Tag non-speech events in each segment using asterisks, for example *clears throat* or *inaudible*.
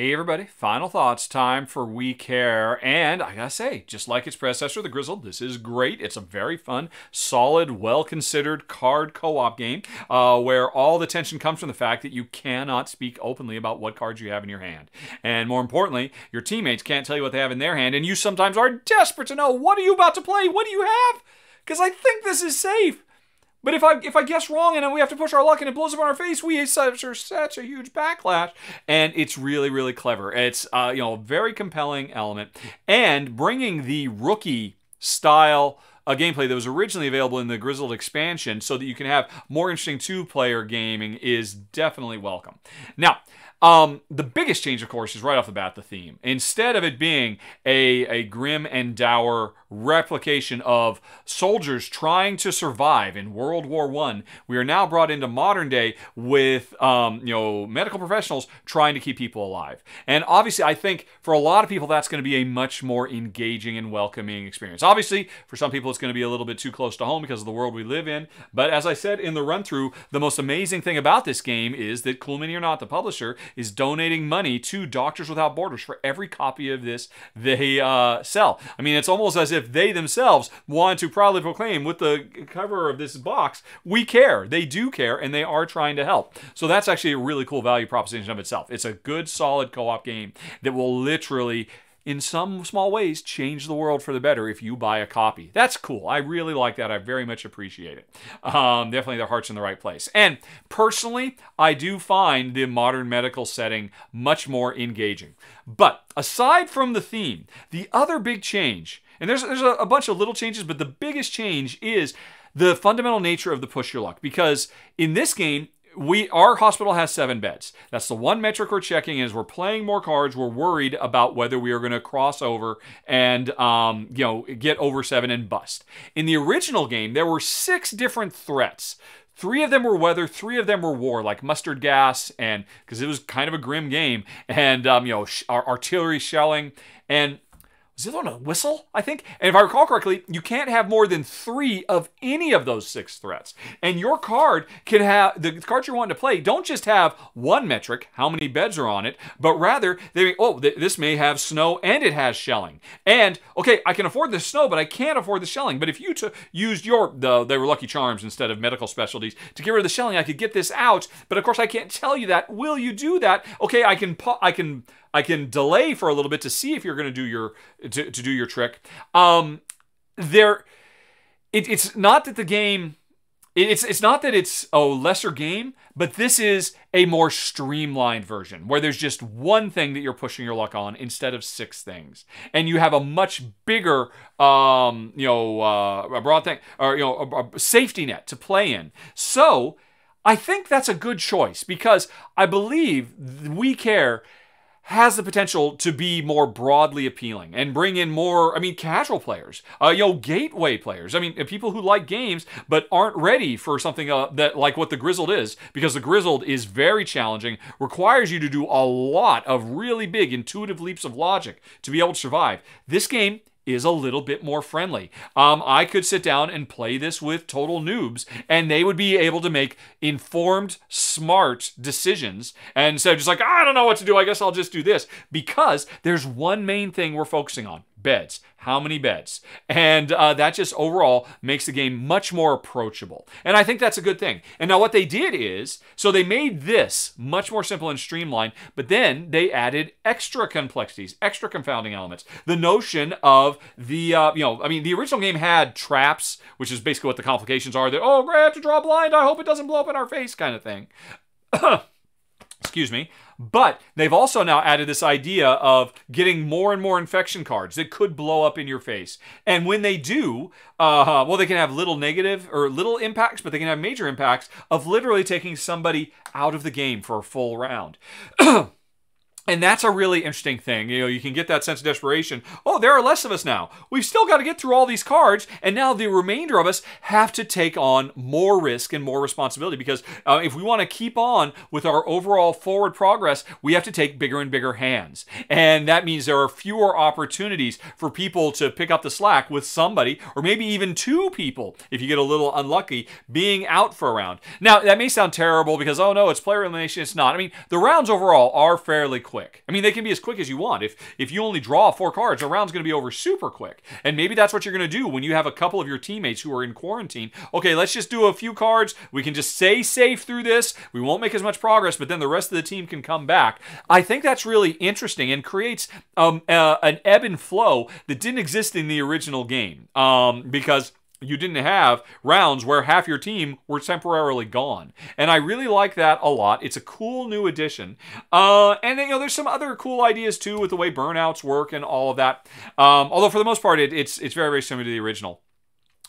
Hey everybody, final thoughts time for We Care. And I gotta say, just like its predecessor, the Grizzle, this is great. It's a very fun, solid, well-considered card co-op game uh, where all the tension comes from the fact that you cannot speak openly about what cards you have in your hand. And more importantly, your teammates can't tell you what they have in their hand and you sometimes are desperate to know, what are you about to play? What do you have? Because I think this is safe. But if I if I guess wrong and then we have to push our luck and it blows up on our face, we suffer such a huge backlash. And it's really really clever. It's uh, you know a very compelling element and bringing the rookie style gameplay that was originally available in the Grizzled expansion, so that you can have more interesting two player gaming is definitely welcome. Now. Um, the biggest change, of course, is right off the bat the theme. Instead of it being a, a grim and dour replication of soldiers trying to survive in World War One, we are now brought into modern day with um, you know medical professionals trying to keep people alive. And obviously, I think for a lot of people that's going to be a much more engaging and welcoming experience. Obviously, for some people it's going to be a little bit too close to home because of the world we live in. But as I said in the run through, the most amazing thing about this game is that Cool Mini or Not, the publisher, is donating money to Doctors Without Borders for every copy of this they uh, sell. I mean, it's almost as if they themselves want to proudly proclaim with the cover of this box, we care. They do care, and they are trying to help. So that's actually a really cool value proposition of itself. It's a good, solid co op game that will literally in some small ways, change the world for the better if you buy a copy. That's cool. I really like that. I very much appreciate it. Um, definitely their heart's in the right place. And personally, I do find the modern medical setting much more engaging. But aside from the theme, the other big change, and there's, there's a, a bunch of little changes, but the biggest change is the fundamental nature of the push your luck. Because in this game, we our hospital has seven beds. That's the one metric we're checking is we're playing more cards. We're worried about whether we are going to cross over and um, you know get over seven and bust. In the original game, there were six different threats. Three of them were weather, three of them were war, like mustard gas, and because it was kind of a grim game, and um, you know sh- artillery shelling, and is it on a whistle? I think. And if I recall correctly, you can't have more than three of any of those six threats. And your card can have the cards you're wanting to play don't just have one metric, how many beds are on it, but rather they oh th this may have snow and it has shelling. And okay, I can afford the snow, but I can't afford the shelling. But if you used your the, they were lucky charms instead of medical specialties to get rid of the shelling, I could get this out. But of course, I can't tell you that. Will you do that? Okay, I can I can I can delay for a little bit to see if you're going to do your to, to do your trick. Um, there, it, it's not that the game, it, it's it's not that it's a lesser game, but this is a more streamlined version where there's just one thing that you're pushing your luck on instead of six things, and you have a much bigger, um, you know, uh, a broad thing or you know, a, a safety net to play in. So. I think that's a good choice because I believe We Care has the potential to be more broadly appealing and bring in more, I mean, casual players, uh, you know, gateway players. I mean, uh, people who like games but aren't ready for something uh, that like what the Grizzled is, because the Grizzled is very challenging, requires you to do a lot of really big intuitive leaps of logic to be able to survive. This game is a little bit more friendly. Um, I could sit down and play this with total noobs, and they would be able to make informed, smart decisions. And so just like, I don't know what to do. I guess I'll just do this because there's one main thing we're focusing on. Beds. How many beds? And uh, that just overall makes the game much more approachable. And I think that's a good thing. And now what they did is, so they made this much more simple and streamlined, but then they added extra complexities, extra confounding elements. The notion of the, uh, you know, I mean, the original game had traps, which is basically what the complications are that, oh, I have to draw blind. I hope it doesn't blow up in our face kind of thing. *clears throat* Excuse me. But they've also now added this idea of getting more and more infection cards that could blow up in your face. And when they do, uh, well, they can have little negative or little impacts, but they can have major impacts of literally taking somebody out of the game for a full round. *clears throat* And that's a really interesting thing. You know, you can get that sense of desperation. Oh, there are less of us now. We've still got to get through all these cards, and now the remainder of us have to take on more risk and more responsibility because uh, if we want to keep on with our overall forward progress, we have to take bigger and bigger hands. And that means there are fewer opportunities for people to pick up the slack with somebody or maybe even two people if you get a little unlucky being out for a round. Now, that may sound terrible because, oh no, it's player elimination. It's not. I mean, the rounds overall are fairly quick quick. I mean, they can be as quick as you want. If if you only draw four cards, the round's going to be over super quick. And maybe that's what you're going to do when you have a couple of your teammates who are in quarantine. Okay, let's just do a few cards. We can just stay safe through this. We won't make as much progress, but then the rest of the team can come back. I think that's really interesting and creates um, uh, an ebb and flow that didn't exist in the original game um, because you didn't have rounds where half your team were temporarily gone. And I really like that a lot. It's a cool new addition. Uh, and, you know, there's some other cool ideas, too, with the way burnouts work and all of that. Um, although, for the most part, it, it's, it's very, very similar to the original.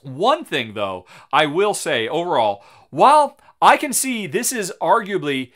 One thing, though, I will say overall, while I can see this is arguably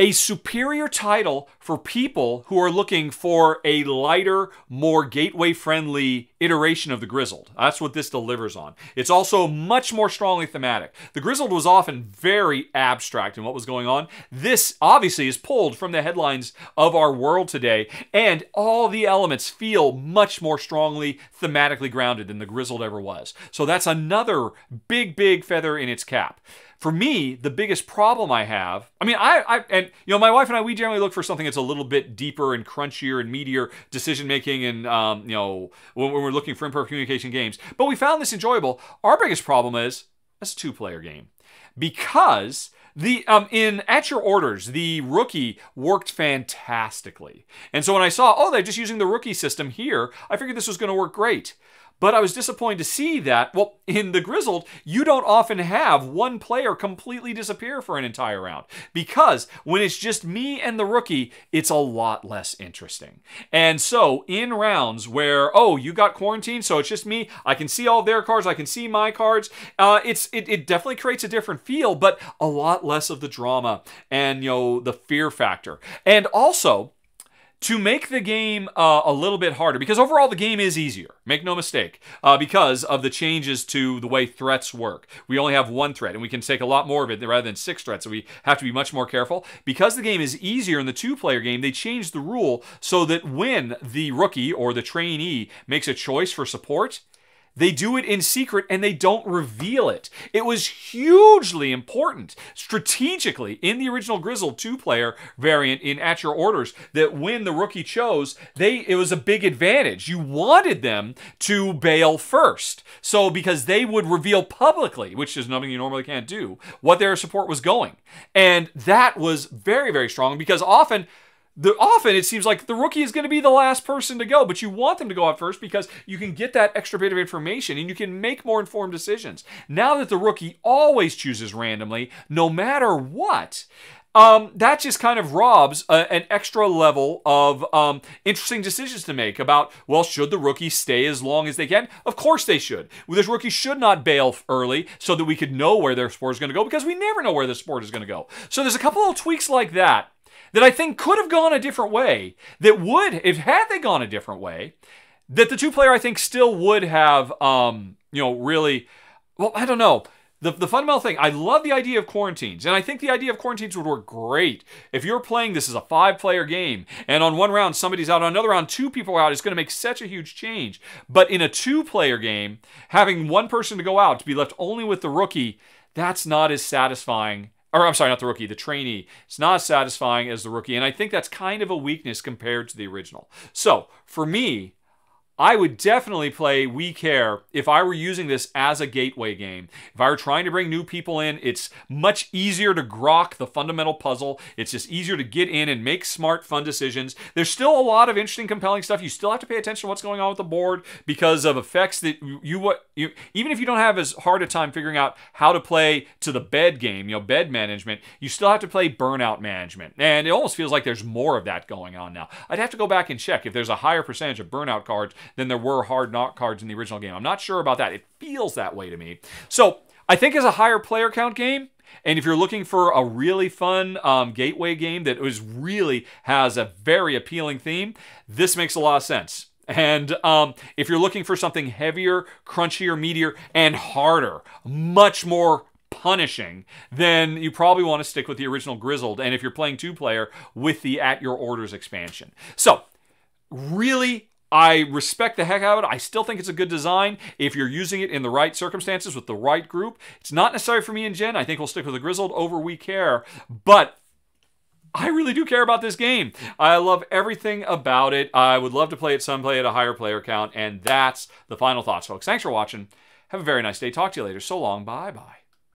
a superior title for people who are looking for a lighter, more gateway friendly iteration of the Grizzled. That's what this delivers on. It's also much more strongly thematic. The Grizzled was often very abstract in what was going on. This obviously is pulled from the headlines of our world today, and all the elements feel much more strongly thematically grounded than the Grizzled ever was. So that's another big, big feather in its cap. For me, the biggest problem I have, I mean, I, I and you know, my wife and I, we generally look for something that's a little bit deeper and crunchier and meatier decision making, and um, you know, when, when we're looking for imperfect communication games. But we found this enjoyable. Our biggest problem is that's a two-player game because the um in at your orders the rookie worked fantastically and so when i saw oh they're just using the rookie system here i figured this was going to work great but I was disappointed to see that, well, in the Grizzled, you don't often have one player completely disappear for an entire round because when it's just me and the rookie, it's a lot less interesting. And so in rounds where, oh, you got quarantined, so it's just me, I can see all their cards, I can see my cards, uh, it's it, it definitely creates a different feel, but a lot less of the drama and, you know, the fear factor. And also, to make the game uh, a little bit harder, because overall the game is easier, make no mistake, uh, because of the changes to the way threats work. We only have one threat, and we can take a lot more of it rather than six threats, so we have to be much more careful. Because the game is easier in the two player game, they changed the rule so that when the rookie or the trainee makes a choice for support, they do it in secret and they don't reveal it. It was hugely important strategically in the original Grizzle two player variant in At Your Orders that when the rookie chose, they it was a big advantage. You wanted them to bail first. So because they would reveal publicly, which is nothing you normally can't do, what their support was going. And that was very, very strong because often the, often it seems like the rookie is going to be the last person to go, but you want them to go out first because you can get that extra bit of information and you can make more informed decisions. Now that the rookie always chooses randomly, no matter what, um, that just kind of robs a, an extra level of um, interesting decisions to make about, well, should the rookies stay as long as they can? Of course they should. Well, this rookie should not bail early so that we could know where their sport is going to go because we never know where the sport is going to go. So there's a couple of tweaks like that that I think could have gone a different way, that would, if had they gone a different way, that the two player I think still would have, um, you know, really, well, I don't know. The, the fundamental thing, I love the idea of quarantines, and I think the idea of quarantines would work great. If you're playing this as a five player game, and on one round somebody's out, on another round two people are out, it's going to make such a huge change. But in a two player game, having one person to go out, to be left only with the rookie, that's not as satisfying or I'm sorry, not the rookie, the trainee. It's not as satisfying as the rookie. And I think that's kind of a weakness compared to the original. So for me, I would definitely play We Care if I were using this as a gateway game. If I were trying to bring new people in, it's much easier to grok the fundamental puzzle. It's just easier to get in and make smart, fun decisions. There's still a lot of interesting, compelling stuff. You still have to pay attention to what's going on with the board because of effects that you what you even if you don't have as hard a time figuring out how to play to the bed game, you know, bed management, you still have to play burnout management. And it almost feels like there's more of that going on now. I'd have to go back and check if there's a higher percentage of burnout cards than there were hard knock cards in the original game. I'm not sure about that. It feels that way to me. So I think as a higher player count game, and if you're looking for a really fun um, gateway game that is really has a very appealing theme, this makes a lot of sense. And um, if you're looking for something heavier, crunchier, meatier, and harder, much more punishing, then you probably want to stick with the original Grizzled. And if you're playing two player, with the At Your Orders expansion. So, really I respect the heck out of it. I still think it's a good design if you're using it in the right circumstances with the right group. It's not necessary for me and Jen. I think we'll stick with the Grizzled over We Care. But I really do care about this game. I love everything about it. I would love to play it someday at a higher player count. And that's the final thoughts, folks. Thanks for watching. Have a very nice day. Talk to you later. So long. Bye bye.